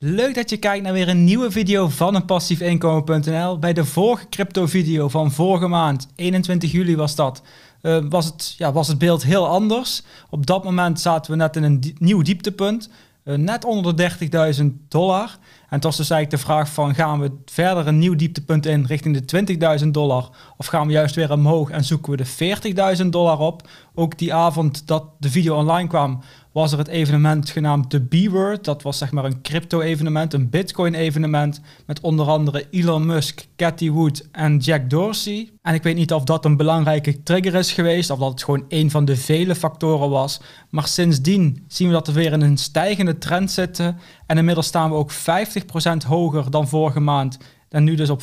Leuk dat je kijkt naar weer een nieuwe video van een passiefinkomen.nl. Bij de vorige crypto video van vorige maand, 21 juli was dat, eh, was, het, ja, was het beeld heel anders. Op dat moment zaten we net in een nieuw dieptepunt, eh, net onder de 30.000 dollar. En toen was dus eigenlijk de vraag van gaan we verder een nieuw dieptepunt in richting de 20.000 dollar of gaan we juist weer omhoog en zoeken we de 40.000 dollar op. Ook die avond dat de video online kwam was er het evenement genaamd The B-Word. Dat was zeg maar een crypto-evenement, een Bitcoin-evenement. Met onder andere Elon Musk, Cathy Wood en Jack Dorsey. En ik weet niet of dat een belangrijke trigger is geweest, of dat het gewoon een van de vele factoren was. Maar sindsdien zien we dat we weer in een stijgende trend zitten. En inmiddels staan we ook 50% hoger dan vorige maand dan nu dus op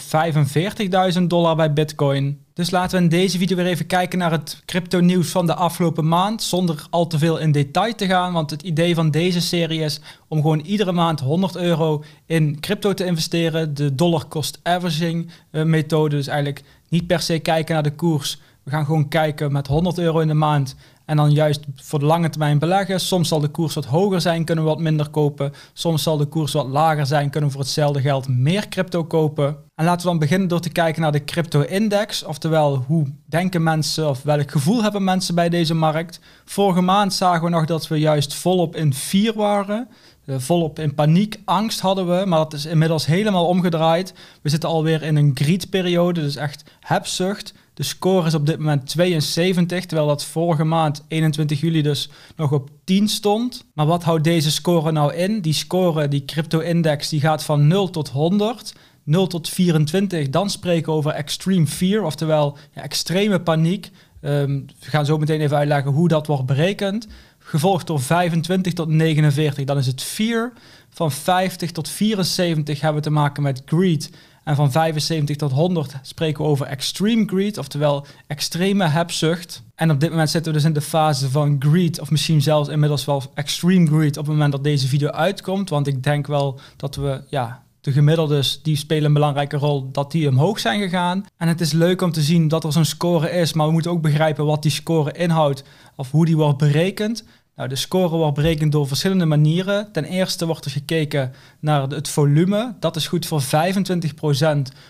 45.000 dollar bij Bitcoin. Dus laten we in deze video weer even kijken naar het crypto nieuws van de afgelopen maand. Zonder al te veel in detail te gaan. Want het idee van deze serie is om gewoon iedere maand 100 euro in crypto te investeren. De dollar cost averaging eh, methode. Dus eigenlijk niet per se kijken naar de koers we gaan gewoon kijken met 100 euro in de maand. En dan juist voor de lange termijn beleggen. Soms zal de koers wat hoger zijn, kunnen we wat minder kopen. Soms zal de koers wat lager zijn, kunnen we voor hetzelfde geld meer crypto kopen. En laten we dan beginnen door te kijken naar de crypto-index. Oftewel, hoe denken mensen of welk gevoel hebben mensen bij deze markt? Vorige maand zagen we nog dat we juist volop in 4 waren. Eh, volop in paniek, angst hadden we, maar dat is inmiddels helemaal omgedraaid. We zitten alweer in een greed-periode, dus echt hebzucht. De score is op dit moment 72, terwijl dat vorige maand 21 juli dus nog op 10 stond. Maar wat houdt deze score nou in? Die score, die crypto-index, die gaat van 0 tot 100. 0 tot 24, dan spreken we over extreme fear, oftewel ja, extreme paniek. Ehm, we gaan zo meteen even uitleggen hoe dat wordt berekend gevolgd door 25 tot 49. Dan is het 4. Van 50 tot 74 hebben we te maken met greed. En van 75 tot 100 spreken we over extreme greed, oftewel extreme hebzucht. En op dit moment zitten we dus in de fase van greed, of misschien zelfs inmiddels wel extreme greed op het moment dat deze video uitkomt. Want ik denk wel dat we ja, de gemiddeldes, die spelen een belangrijke rol dat die omhoog zijn gegaan. En het is leuk om te zien dat er zo'n score is, maar we moeten ook begrijpen wat die score inhoudt of hoe die wordt berekend. Nou, de score wordt berekend door verschillende manieren. Ten eerste wordt er gekeken naar het volume. Dat is goed voor 25%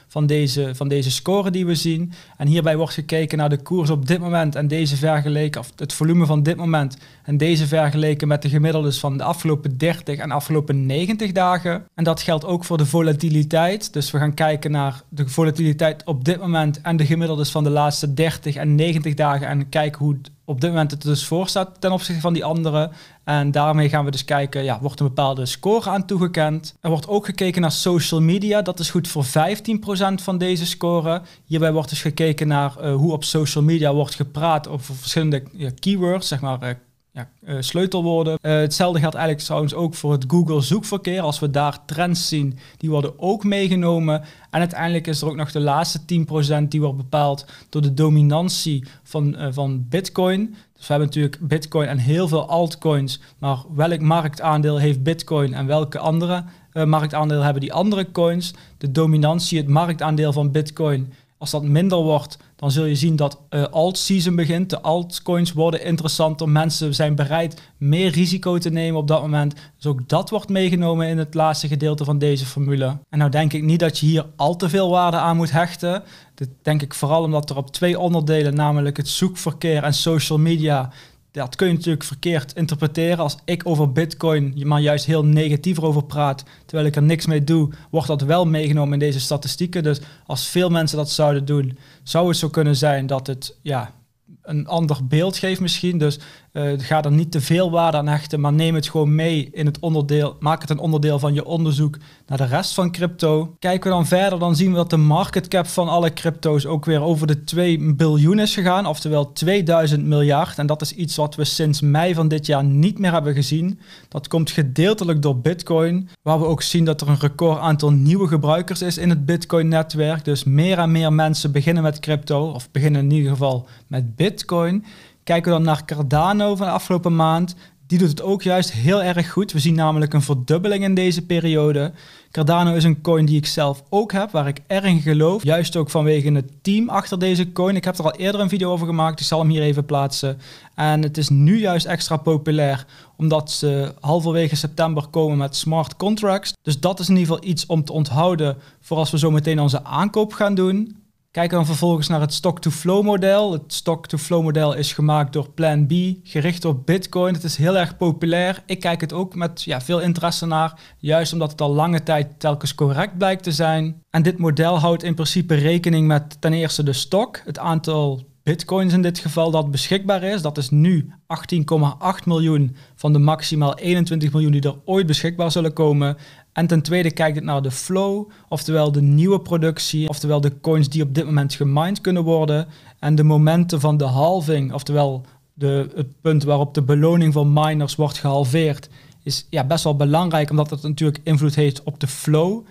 van deze, van deze score die we zien. En hierbij wordt gekeken naar de koers op dit moment en deze vergeleken, of het volume van dit moment en deze vergeleken met de gemiddeldes van de afgelopen 30 en afgelopen 90 dagen. En dat geldt ook voor de volatiliteit. Dus we gaan kijken naar de volatiliteit op dit moment en de gemiddeldes van de laatste 30 en 90 dagen en kijken hoe op dit moment het dus voor staat ten opzichte van die andere. En daarmee gaan we dus kijken, ja, wordt een bepaalde score aan toegekend. Er wordt ook gekeken naar social media, dat is goed voor 15% van deze score. Hierbij wordt dus gekeken naar eh, hoe op social media wordt gepraat over verschillende keywords, zeg maar eh, ja, eh, sleutelwoorden. Eh, hetzelfde geldt eigenlijk trouwens ook voor het Google zoekverkeer. Als we daar trends zien, die worden ook meegenomen. En uiteindelijk is er ook nog de laatste 10% die wordt bepaald door de dominantie van, eh, van Bitcoin. Dus we hebben natuurlijk Bitcoin en heel veel altcoins. Maar welk marktaandeel heeft Bitcoin en welke andere marktaandeel hebben die andere coins? De dominantie, het marktaandeel van Bitcoin als dat minder wordt, dan zul je zien dat uh, eh, alt-season begint. De altcoins worden interessanter. Mensen zijn bereid meer risico te nemen op dat moment. Dus ook dat wordt meegenomen in het laatste gedeelte van deze formule. En nou denk ik niet dat je hier al te veel waarde aan moet hechten. Dit denk ik vooral omdat er op twee onderdelen, namelijk het zoekverkeer en social media, dat kun je natuurlijk verkeerd interpreteren. Als ik over Bitcoin maar juist heel negatief over praat, terwijl ik er niks mee doe, wordt dat wel meegenomen in deze statistieken. Dus als veel mensen dat zouden doen, zou het zo kunnen zijn dat het ja, een ander beeld geeft misschien. Dus eh, ga er niet te veel waarde aan hechten, maar neem het gewoon mee in het onderdeel. Maak het een onderdeel van je onderzoek naar de rest van crypto. Kijken we dan verder, dan zien we dat de market cap van alle crypto's ook weer over de 2 biljoen is gegaan, oftewel 2000 miljard. En dat is iets wat we sinds mei van dit jaar niet meer hebben gezien. Dat komt gedeeltelijk door Bitcoin, waar we ook zien dat er een record aantal nieuwe gebruikers is in het Bitcoin-netwerk. Dus meer en meer mensen beginnen met crypto, of beginnen in ieder geval met Bitcoin. Kijken we dan naar Cardano van de afgelopen maand. Die doet het ook juist heel erg goed. We zien namelijk een verdubbeling in deze periode. Cardano is een coin die ik zelf ook heb, waar ik erg in geloof. Juist ook vanwege het team achter deze coin. Ik heb er al eerder een video over gemaakt, dus ik zal hem hier even plaatsen. En het is nu juist extra populair, omdat ze halverwege september komen met smart contracts. Dus dat is in ieder geval iets om te onthouden voor als we zo meteen onze aankoop gaan doen. Kijken dan vervolgens naar het stock-to-flow model. Het stock-to-flow model is gemaakt door Plan B, gericht op Bitcoin. Het is heel erg populair. Ik kijk het ook met ja, veel interesse naar, juist omdat het al lange tijd telkens correct blijkt te zijn. En dit model houdt in principe rekening met ten eerste de stock, het aantal bitcoins in dit geval dat beschikbaar is. Dat is nu 18,8 miljoen van de maximaal 21 miljoen die er ooit beschikbaar zullen komen. En ten tweede kijkt het naar de flow, oftewel de nieuwe productie, oftewel de coins die op dit moment gemined kunnen worden. En de momenten van de halving, oftewel de, het punt waarop de beloning van miners wordt gehalveerd, is ja, best wel belangrijk, omdat dat natuurlijk invloed heeft op de flow.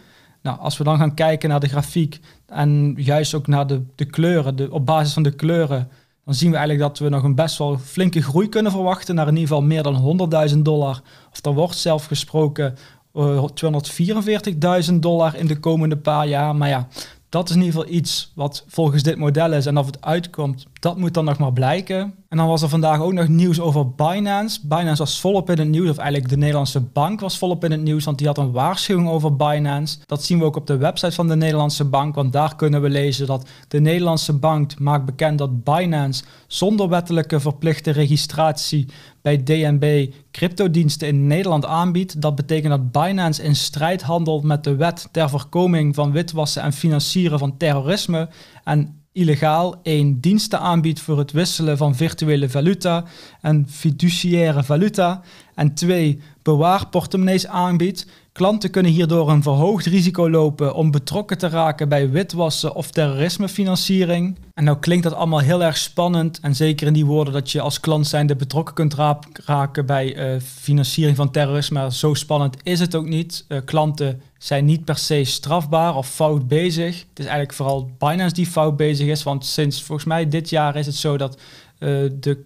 Nou, als we dan gaan kijken naar de grafiek en juist ook naar de, de kleuren, de, op basis van de kleuren, dan zien we eigenlijk dat we nog een best wel flinke groei kunnen verwachten naar in ieder geval meer dan 100.000 dollar. Of er wordt zelf gesproken 244.000 eh, dollar in de komende paar jaar. Maar ja, dat is in ieder geval iets wat volgens dit model is. En of het uitkomt, dat moet dan nog maar blijken. En dan was er vandaag ook nog nieuws over Binance. Binance was volop in het nieuws, of eigenlijk de Nederlandse bank was volop in het nieuws, want die had een waarschuwing over Binance. Dat zien we ook op de website van de Nederlandse bank, want daar kunnen we lezen dat de Nederlandse bank maakt bekend dat Binance zonder wettelijke verplichte registratie bij DNB cryptodiensten in Nederland aanbiedt. Dat betekent dat Binance in strijd handelt met de wet ter voorkoming van witwassen en financieren van terrorisme en illegaal één diensten aanbiedt voor het wisselen van virtuele valuta en fiduciaire valuta en twee, bewaar aanbiedt. Klanten kunnen hierdoor een verhoogd risico lopen om betrokken te raken bij witwassen of terrorismefinanciering. En nou klinkt dat allemaal heel erg spannend. En zeker in die woorden dat je als klant zijnde betrokken kunt raken bij eh, financiering van terrorisme. zo spannend is het ook niet. Eh, klanten zijn niet per se strafbaar of fout bezig. Het is eigenlijk vooral Binance die fout bezig is. Want sinds volgens mij dit jaar is het zo dat uh, de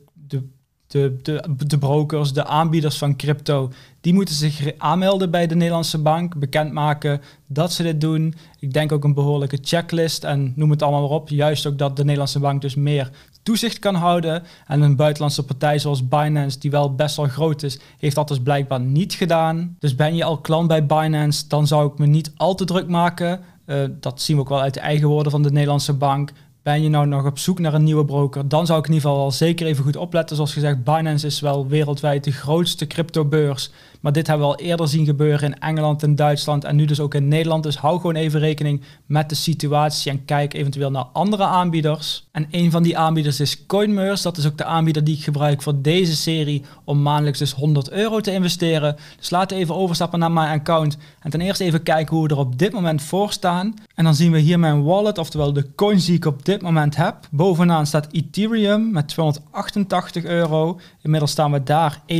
de, de, de brokers, de aanbieders van crypto, die moeten zich aanmelden bij de Nederlandse bank, bekendmaken dat ze dit doen. Ik denk ook een behoorlijke checklist en noem het allemaal maar op. Juist ook dat de Nederlandse bank dus meer toezicht kan houden. En een buitenlandse partij zoals Binance, die wel best wel groot is, heeft dat dus blijkbaar niet gedaan. Dus ben je al klant bij Binance, dan zou ik me niet al te druk maken. Eh, dat zien we ook wel uit de eigen woorden van de Nederlandse bank. Ben je nou nog op zoek naar een nieuwe broker? Dan zou ik in ieder geval al zeker even goed opletten. Zoals gezegd, Binance is wel wereldwijd de grootste cryptobeurs. beurs maar dit hebben we al eerder zien gebeuren in Engeland en Duitsland en nu dus ook in Nederland. Dus hou gewoon even rekening met de situatie en kijk eventueel naar andere aanbieders. En een van die aanbieders is Coinmeurs. Dat is ook de aanbieder die ik gebruik voor deze serie om maandelijks dus 100 euro te investeren. Dus laten we even overstappen naar mijn account en ten eerste even kijken hoe we er op dit moment voor staan. En dan zien we hier mijn wallet, oftewel de coins die ik op dit moment heb. Bovenaan staat Ethereum met 288 euro. Inmiddels staan we daar 41%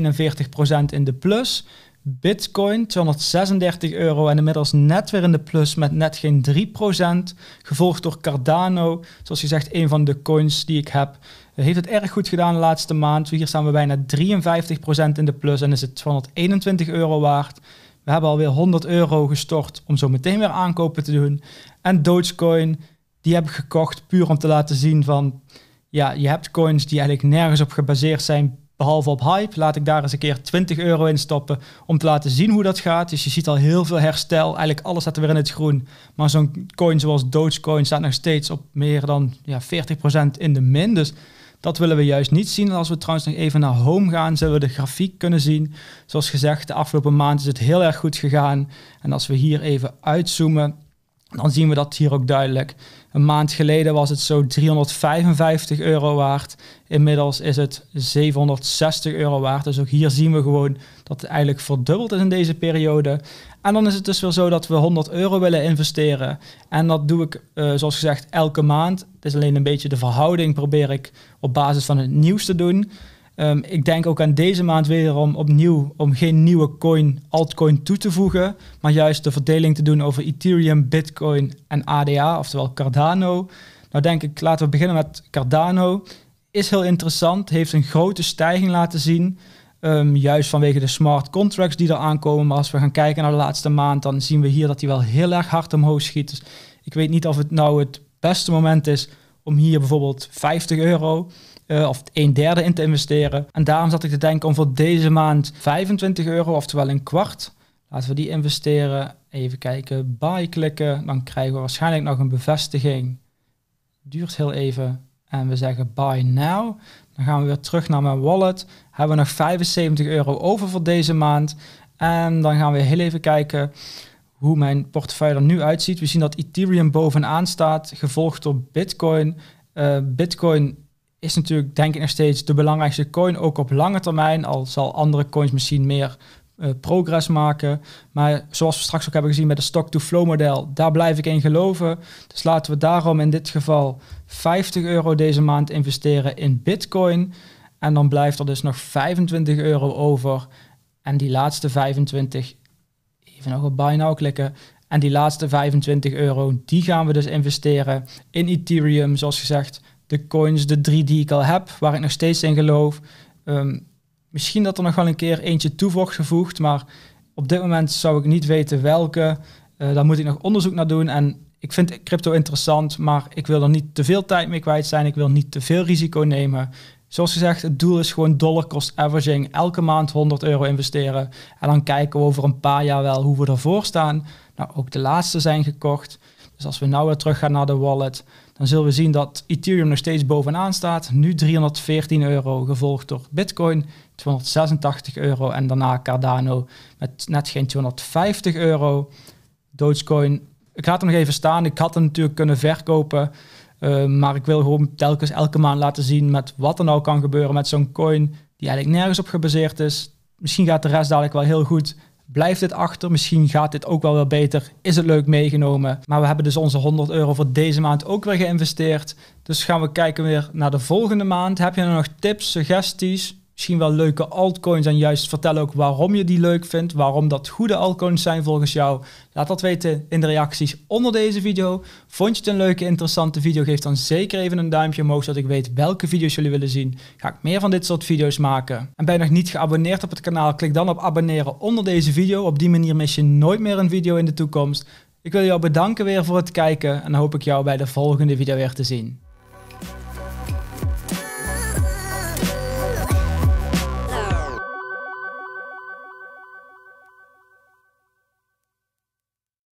in de plus. Bitcoin 236 euro en inmiddels net weer in de plus met net geen 3%. Gevolgd door Cardano, zoals gezegd een van de coins die ik heb. Eh, heeft het erg goed gedaan de laatste maand. Hier staan we bijna 53% in de plus en is het 221 euro waard. We hebben alweer 100 euro gestort om zo meteen weer aankopen te doen. En Dogecoin, die heb ik gekocht puur om te laten zien van... Ja, je hebt coins die eigenlijk nergens op gebaseerd zijn Behalve op hype, laat ik daar eens een keer 20 euro in stoppen om te laten zien hoe dat gaat. Dus je ziet al heel veel herstel. Eigenlijk alles staat weer in het groen. Maar zo'n coin zoals Dogecoin staat nog steeds op meer dan ja, 40% in de min. Dus dat willen we juist niet zien. als we trouwens nog even naar home gaan, zullen we de grafiek kunnen zien. Zoals gezegd, de afgelopen maand is het heel erg goed gegaan. En als we hier even uitzoomen, dan zien we dat hier ook duidelijk. Een maand geleden was het zo 355 euro waard. Inmiddels is het 760 euro waard. Dus ook hier zien we gewoon dat het eigenlijk verdubbeld is in deze periode. En dan is het dus weer zo dat we 100 euro willen investeren. En dat doe ik, eh, zoals gezegd, elke maand. Het is alleen een beetje de verhouding probeer ik op basis van het nieuws te doen. Ehm, ik denk ook aan deze maand wederom opnieuw om geen nieuwe coin, altcoin toe te voegen, maar juist de verdeling te doen over Ethereum, Bitcoin en ADA, oftewel Cardano. Nou denk ik, laten we beginnen met Cardano. Is heel interessant, heeft een grote stijging laten zien. Ehm, juist vanwege de smart contracts die er aankomen. Maar als we gaan kijken naar de laatste maand, dan zien we hier dat hij wel heel erg hard omhoog schiet. Dus ik weet niet of het nou het beste moment is om hier bijvoorbeeld 50 euro eh, of een derde in te investeren. En daarom zat ik te denken om voor deze maand 25 euro, oftewel een kwart, laten we die investeren. Even kijken, buy klikken, dan krijgen we waarschijnlijk nog een bevestiging. Duurt heel even. En we zeggen buy now. Dan gaan we weer terug naar mijn wallet. Hebben we nog 75 euro over voor deze maand. En dan gaan we heel even kijken hoe mijn portefeuille er nu uitziet. We zien dat Ethereum bovenaan staat, gevolgd door Bitcoin. Eh, Bitcoin is natuurlijk denk ik nog steeds de belangrijkste coin, ook op lange termijn. Al zal andere coins misschien meer eh, progress maken. Maar zoals we straks ook hebben gezien met het stock-to-flow model, daar blijf ik in geloven. Dus laten we daarom in dit geval 50 euro deze maand investeren in Bitcoin. En dan blijft er dus nog 25 euro over. En die laatste 25, even nog op Buy Now klikken. En die laatste 25 euro, die gaan we dus investeren in Ethereum, zoals gezegd de coins, de drie die ik al heb, waar ik nog steeds in geloof. Ehm, misschien dat er nog wel een keer eentje toe wordt gevoegd, maar op dit moment zou ik niet weten welke. Uh, daar moet ik nog onderzoek naar doen. En ik vind crypto interessant, maar ik wil er niet te veel tijd mee kwijt zijn. Ik wil niet te veel risico nemen. Zoals gezegd, het doel is gewoon dollar cost averaging. Elke maand 100 euro investeren. En dan kijken we over een paar jaar wel hoe we ervoor staan. Nou, ook de laatste zijn gekocht. Dus als we nou weer terug gaan naar de wallet, dan zullen we zien dat Ethereum nog steeds bovenaan staat. Nu 314 euro, gevolgd door Bitcoin 286 euro en daarna Cardano met net geen 250 euro. Dogecoin, ik laat hem nog even staan. Ik had hem natuurlijk kunnen verkopen. Eh, maar ik wil gewoon telkens elke maand laten zien met wat er nou kan gebeuren met zo'n coin die eigenlijk nergens op gebaseerd is. Misschien gaat de rest dadelijk wel heel goed. Blijft dit achter? Misschien gaat dit ook wel weer beter. Is het leuk meegenomen? Maar we hebben dus onze 100 euro voor deze maand ook weer geïnvesteerd. Dus gaan we kijken weer naar de volgende maand. Heb je nog tips, suggesties? misschien wel leuke altcoins en juist vertel ook waarom je die leuk vindt, waarom dat goede altcoins zijn volgens jou. Laat dat weten in de reacties onder deze video. Vond je het een leuke, interessante video? Geef dan zeker even een duimpje omhoog, zodat ik weet welke video's jullie willen zien. Ga ik meer van dit soort video's maken? En ben je nog niet geabonneerd op het kanaal? Klik dan op abonneren onder deze video. Op die manier mis je nooit meer een video in de toekomst. Ik wil jou bedanken weer voor het kijken en dan hoop ik jou bij de volgende video weer te zien.